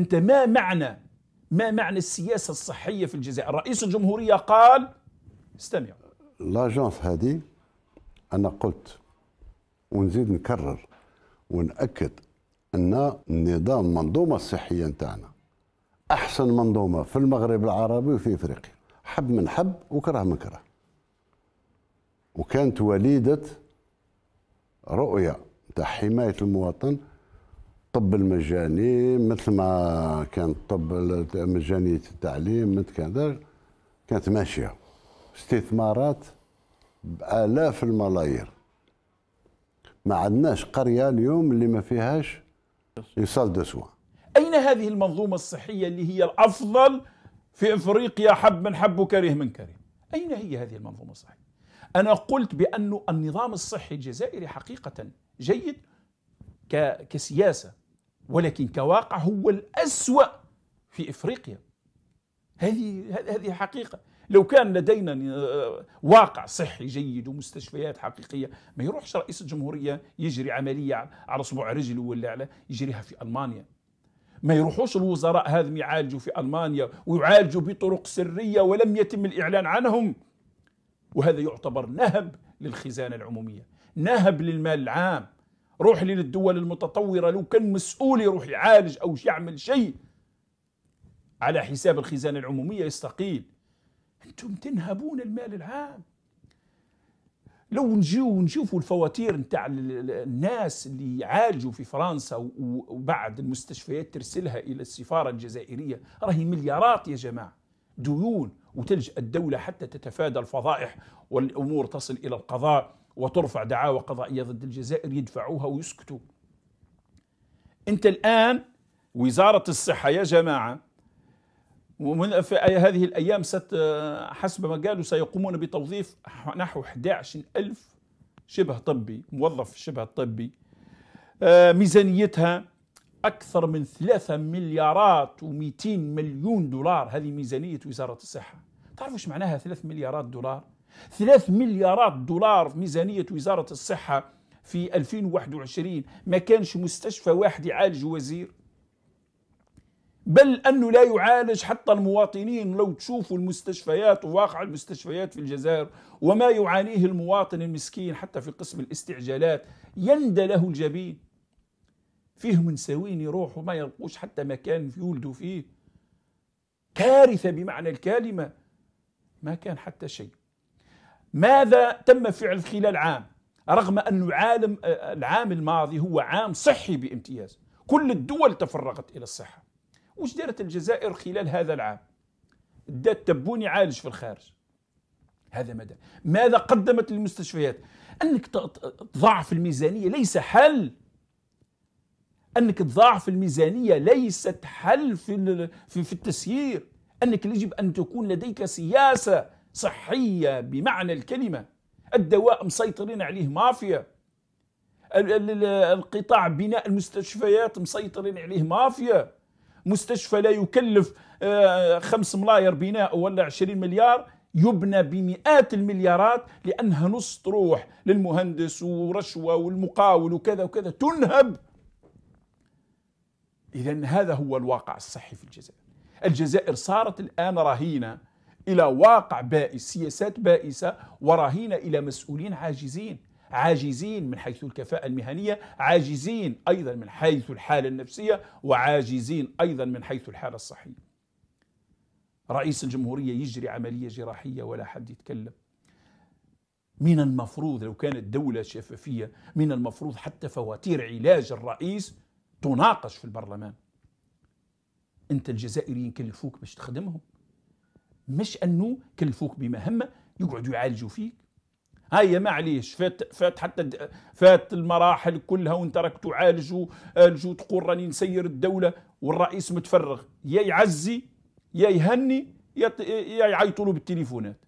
أنت ما معنى ما معنى السياسة الصحية في الجزائر رئيس الجمهورية قال استمعوا لاجونس هذه أنا قلت ونزيد نكرر ونأكد أن النظام المنظومة الصحية نتاعنا أحسن منظومة في المغرب العربي وفي إفريقيا حب من حب وكره من كره وكانت وليدة رؤية تاع حماية المواطن الطب المجاني مثل ما كان الطب مجانية التعليم مثل كذا كانت ماشية استثمارات بآلاف الملايير ما عندناش قرية اليوم اللي ما فيهاش يصال دو سوان أين هذه المنظومة الصحية اللي هي الأفضل في إفريقيا حب من حب وكره من كره أين هي هذه المنظومة الصحية أنا قلت بأن النظام الصحي الجزائري حقيقة جيد كسياسة ولكن كواقع هو الأسوأ في إفريقيا هذه هذه حقيقة لو كان لدينا آه، واقع صحي جيد ومستشفيات حقيقيه ما يروحش رئيس الجمهوريه يجري عمليه على صبع رجله ولا على يجريها في المانيا ما يروحوش الوزراء هذم يعالجوا في المانيا ويعالجوا بطرق سريه ولم يتم الاعلان عنهم وهذا يعتبر نهب للخزانه العموميه نهب للمال العام روح للدول المتطورة لو كان مسؤول يروح يعالج أو يعمل شيء على حساب الخزانة العمومية يستقيل أنتم تنهبون المال العام لو نجيو ونشوفوا الفواتير نتاع الناس اللي يعالجوا في فرنسا وبعد المستشفيات ترسلها الى السفاره الجزائريه راهي مليارات يا جماعه ديون وتلجا الدوله حتى تتفادى الفضائح والامور تصل الى القضاء وترفع دعاوى قضائية ضد الجزائر يدفعوها ويسكتوا أنت الآن وزارة الصحة يا جماعة ومن في هذه الأيام ست حسب ما قالوا سيقومون بتوظيف نحو 11 ألف شبه طبي موظف شبه طبي آه، ميزانيتها أكثر من 3 مليارات و200 مليون دولار هذه ميزانية وزارة الصحة تعرفوا ايش معناها 3 مليارات دولار ثلاث مليارات دولار في ميزانية وزارة الصحة في 2021 ما كانش مستشفى واحد يعالج وزير بل أنه لا يعالج حتى المواطنين لو تشوفوا المستشفيات وواقع المستشفيات في الجزائر وما يعانيه المواطن المسكين حتى في قسم الاستعجالات يندى له الجبين فيهم نساوين يروحوا ما يلقوش حتى مكان يولدوا فيه كارثة بمعنى الكلمة ما كان حتى شيء ماذا تم فعل خلال عام رغم أن العالم العام الماضي هو عام صحي بامتياز كل الدول تفرغت إلى الصحة وش دارت الجزائر خلال هذا العام دات تبوني عالج في الخارج هذا مدى ماذا قدمت للمستشفيات أنك تضاعف الميزانية ليس حل أنك تضاعف الميزانية ليست حل في, في التسيير أنك يجب أن تكون لديك سياسة صحية بمعنى الكلمة الدواء مسيطرين عليه مافيا القطاع بناء المستشفيات مسيطرين عليه مافيا مستشفى لا يكلف آه، خمس ملاير بناء ولا عشرين مليار يبنى بمئات المليارات لأنها نص تروح للمهندس ورشوة والمقاول وكذا وكذا تنهب إذا هذا هو الواقع الصحي في الجزائر الجزائر صارت الآن رهينة إلى واقع بائس سياسات بائسة ورهينة إلى مسؤولين عاجزين عاجزين من حيث الكفاءة المهنية عاجزين أيضا من حيث الحالة النفسية وعاجزين أيضا من حيث الحالة الصحية رئيس الجمهورية يجري عملية جراحية ولا حد يتكلم من المفروض لو كانت دولة شفافية من المفروض حتى فواتير علاج الرئيس تناقش في البرلمان انت الجزائريين كلفوك باش تخدمهم مش انه كلفوك بمهمه يقعدوا يعالجوا فيك هيا معليش فات فات حتى فات المراحل كلها وانت راك تعالج الجو تقول راني نسير الدوله والرئيس متفرغ يا يعزي يا يهني يا يا يعيطوا له بالتليفونات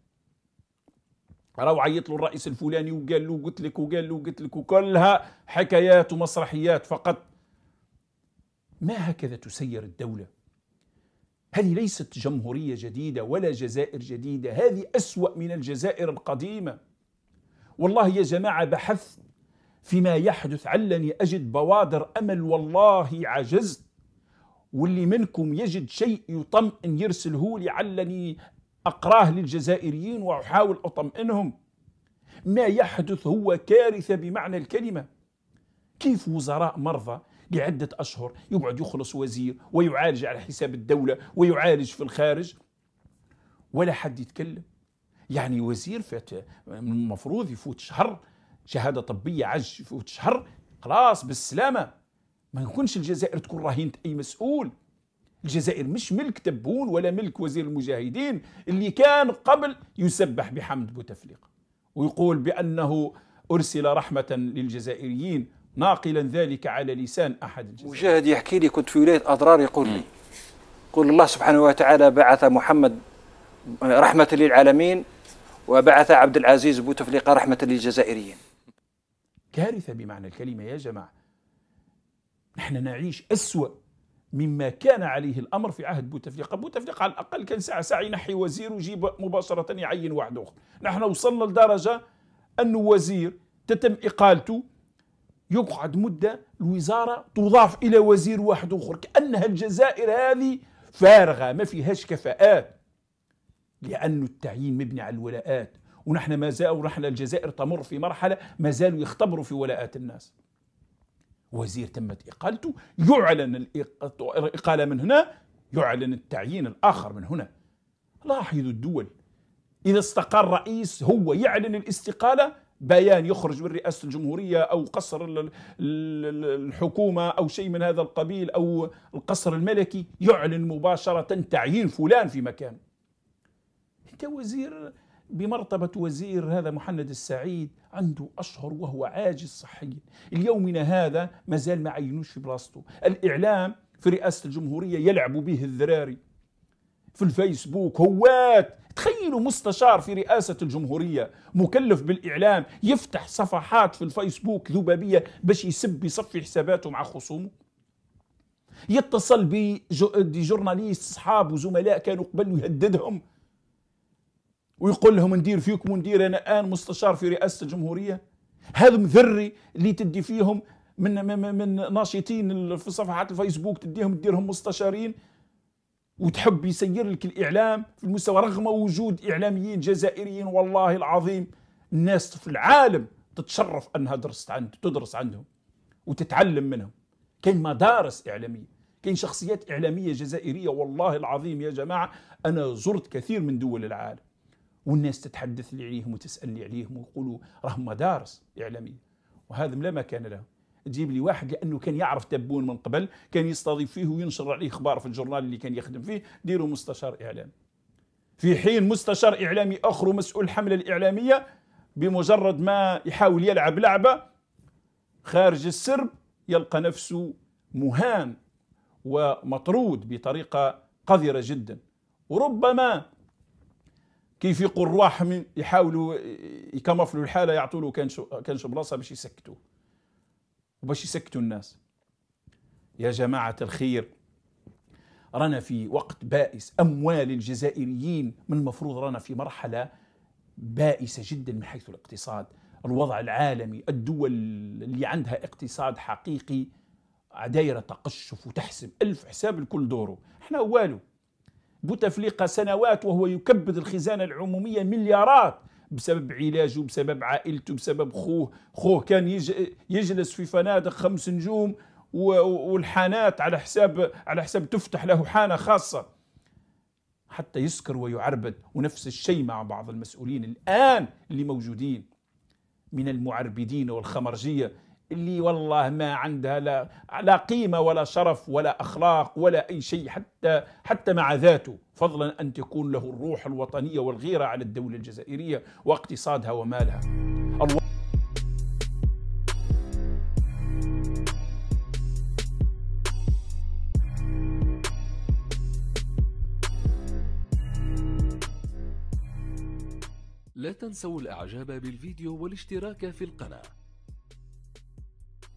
راهو عيط له الرئيس الفلاني وقال له قلت لك وقال له قلت لك وكلها حكايات ومسرحيات فقط ما هكذا تسير الدوله هذه ليست جمهورية جديدة ولا جزائر جديدة هذه أسوأ من الجزائر القديمة والله يا جماعة بحثت فيما يحدث علني أجد بوادر أمل والله عجزت واللي منكم يجد شيء يطمئن يرسله لي علني أقراه للجزائريين وأحاول أطمئنهم ما يحدث هو كارثة بمعنى الكلمة كيف وزراء مرضى لعدة أشهر يقعد يخلص وزير ويعالج على حساب الدولة ويعالج في الخارج ولا حد يتكلم يعني وزير فات المفروض يفوت شهر شهادة طبية عج يفوت شهر خلاص بالسلامة ما يكونش الجزائر تكون رهينة أي مسؤول الجزائر مش ملك تبون ولا ملك وزير المجاهدين اللي كان قبل يسبح بحمد بوتفليقة ويقول بأنه أرسل رحمة للجزائريين ناقلا ذلك على لسان أحد الجزائر مجاهد يحكي لي كنت في ولاية أضرار يقول لي قل الله سبحانه وتعالى بعث محمد رحمة للعالمين وبعث عبد العزيز بوتفليقة رحمة للجزائريين كارثة بمعنى الكلمة يا جماعة نحن نعيش أسوأ مما كان عليه الأمر في عهد بوتفليقة بوتفليقة على الأقل كان ساعة ساعة ينحي وزير ويجيب مباشرة يعين واحد آخر نحن وصلنا لدرجة أنه وزير تتم إقالته يقعد مدة الوزارة تضاف إلى وزير واحد آخر كأنها الجزائر هذه فارغة ما فيهاش كفاءات لأن التعيين مبني على الولاءات ونحن ما زال ونحن الجزائر تمر في مرحلة ما زالوا يختبروا في ولاءات الناس وزير تمت إقالته يعلن الإقالة من هنا يعلن التعيين الآخر من هنا لاحظوا الدول إذا استقال رئيس هو يعلن الاستقالة بيان يخرج من رئاسه الجمهوريه او قصر الحكومه او شيء من هذا القبيل او القصر الملكي يعلن مباشره تعيين فلان في مكانه. انت وزير بمرتبة وزير هذا محمد السعيد عنده أشهر وهو عاجز صحيا اليومنا هذا ما زال ما عينوش في بلاصته الإعلام في رئاسة الجمهورية يلعب به الذراري في الفيسبوك هوات تخيلوا مستشار في رئاسة الجمهورية مكلف بالإعلام يفتح صفحات في الفيسبوك ذبابية باش يسب يصفي حساباته مع خصومه يتصل بجورناليست جورناليست أصحاب وزملاء كانوا قبل ويهددهم ويقول لهم ندير فيكم وندير أنا الآن مستشار في رئاسة الجمهورية هذا مذري اللي تدي فيهم من من, من ناشطين في صفحات الفيسبوك تديهم تديرهم مستشارين وتحب يسير لك الاعلام في المستوى رغم وجود اعلاميين جزائريين والله العظيم الناس في العالم تتشرف انها درست عند تدرس عندهم وتتعلم منهم كاين مدارس اعلاميه كاين شخصيات اعلاميه جزائريه والله العظيم يا جماعه انا زرت كثير من دول العالم والناس تتحدث لي عليهم وتسالني عليهم ويقولوا راهم مدارس اعلاميه وهذا لا مكان لهم تجيب لي واحد لانه كان يعرف تبون من قبل كان يستضيف فيه وينشر عليه اخبار في الجورنال اللي كان يخدم فيه ديروا مستشار اعلام في حين مستشار اعلامي اخر مسؤول الحمله الاعلاميه بمجرد ما يحاول يلعب لعبه خارج السرب يلقى نفسه مهان ومطرود بطريقه قذره جدا وربما كيف يقول رواح يحاولوا يكمفلوا الحاله يعطوا له كانش كانش بلاصه باش يسكتوه وباش يسكتوا الناس يا جماعة الخير رانا في وقت بائس أموال الجزائريين من المفروض رانا في مرحلة بائسة جدا من حيث الاقتصاد الوضع العالمي الدول اللي عندها اقتصاد حقيقي دايرة تقشف وتحسب ألف حساب لكل دوره احنا والو بوتفليقة سنوات وهو يكبد الخزانة العمومية مليارات بسبب علاجه بسبب عائلته بسبب خوه خوه كان يجلس في فنادق خمس نجوم والحانات على حساب على حساب تفتح له حانه خاصه حتى يسكر ويعربد ونفس الشيء مع بعض المسؤولين الان اللي موجودين من المعربدين والخمرجيه اللي والله ما عندها لا لا قيمه ولا شرف ولا اخلاق ولا اي شيء حتى حتى مع ذاته فضلا ان تكون له الروح الوطنيه والغيره على الدوله الجزائريه واقتصادها ومالها لا تنسوا الاعجاب بالفيديو والاشتراك في القناه